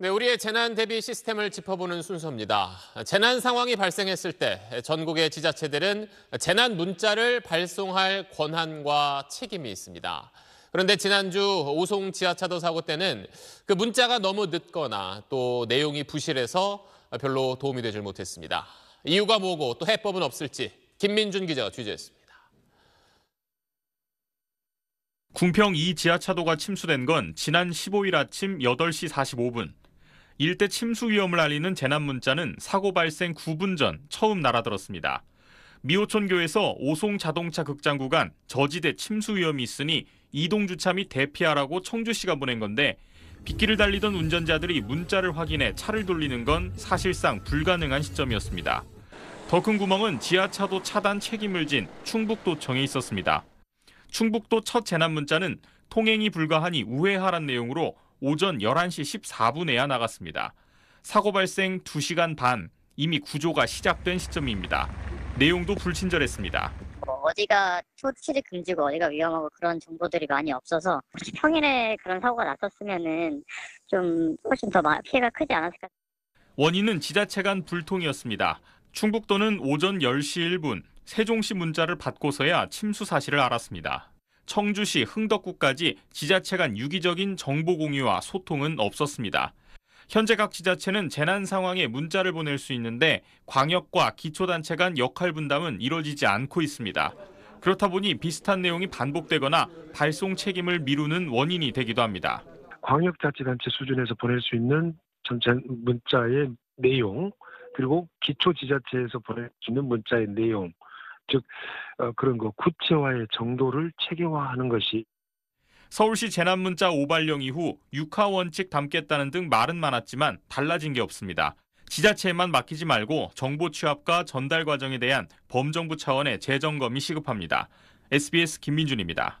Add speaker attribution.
Speaker 1: 네, 우리의 재난 대비 시스템을 짚어보는 순서입니다. 재난 상황이 발생했을 때 전국의 지자체들은 재난 문자를 발송할 권한과 책임이 있습니다. 그런데 지난주 오송 지하차도 사고 때는 그 문자가 너무 늦거나 또 내용이 부실해서 별로 도움이 되질 못했습니다. 이유가 뭐고 또 해법은 없을지 김민준 기자가 취재했습니다.
Speaker 2: 궁평 2 지하차도가 침수된 건 지난 15일 아침 8시 45분. 일대 침수 위험을 알리는 재난 문자는 사고 발생 9분 전 처음 날아들었습니다. 미호촌교에서 오송 자동차 극장 구간 저지대 침수 위험이 있으니 이동 주차 및 대피하라고 청주시가 보낸 건데 빗길을 달리던 운전자들이 문자를 확인해 차를 돌리는 건 사실상 불가능한 시점이었습니다. 더 큰 구멍은 지하차도 차단 책임을 진 충북도청에 있었습니다. 충북도 첫 재난 문자는 통행이 불가하니 우회하란 내용으로 오전 11시 14분에야 나갔습니다. 사고 발생 2시간 반, 이미 구조가 시작된 시점입니다. 내용도 불친절했습니다.
Speaker 1: 어디가 소치를 금지고 어디가 위험하고 그런 정보들이 많이 없어서 평일에 그런 사고가 났었으면좀 훨씬 더 피해가 크지 않았을까.
Speaker 2: 원인은 지자체 간 불통이었습니다. 충북도는 오전 10시 1분 세종시 문자를 받고서야 침수 사실을 알았습니다. 청주시 흥덕구까지 지자체 간 유기적인 정보 공유와 소통은 없었습니다. 현재 각 지자체는 재난 상황에 문자를 보낼 수 있는데 광역과 기초단체 간 역할 분담은 이루어지지 않고 있습니다. 그렇다 보니 비슷한 내용이 반복되거나 발송 책임을 미루는 원인이 되기도 합니다. 광역자치단체 수준에서 보낼 수 있는 전체 문자의 내용 그리고 기초 지자체에서 보낼 수 있는 문자의 내용 즉 어, 그런 거 구체화의 정도를 체계화하는 것이 서울시 재난문자 오발령 이후 육하 원칙 담겠다는 등 말은 많았지만 달라진 게 없습니다. 지자체에만 맡기지 말고 정보 취합과 전달 과정에 대한 범정부 차원의 재점검이 시급합니다. SBS 김민준입니다.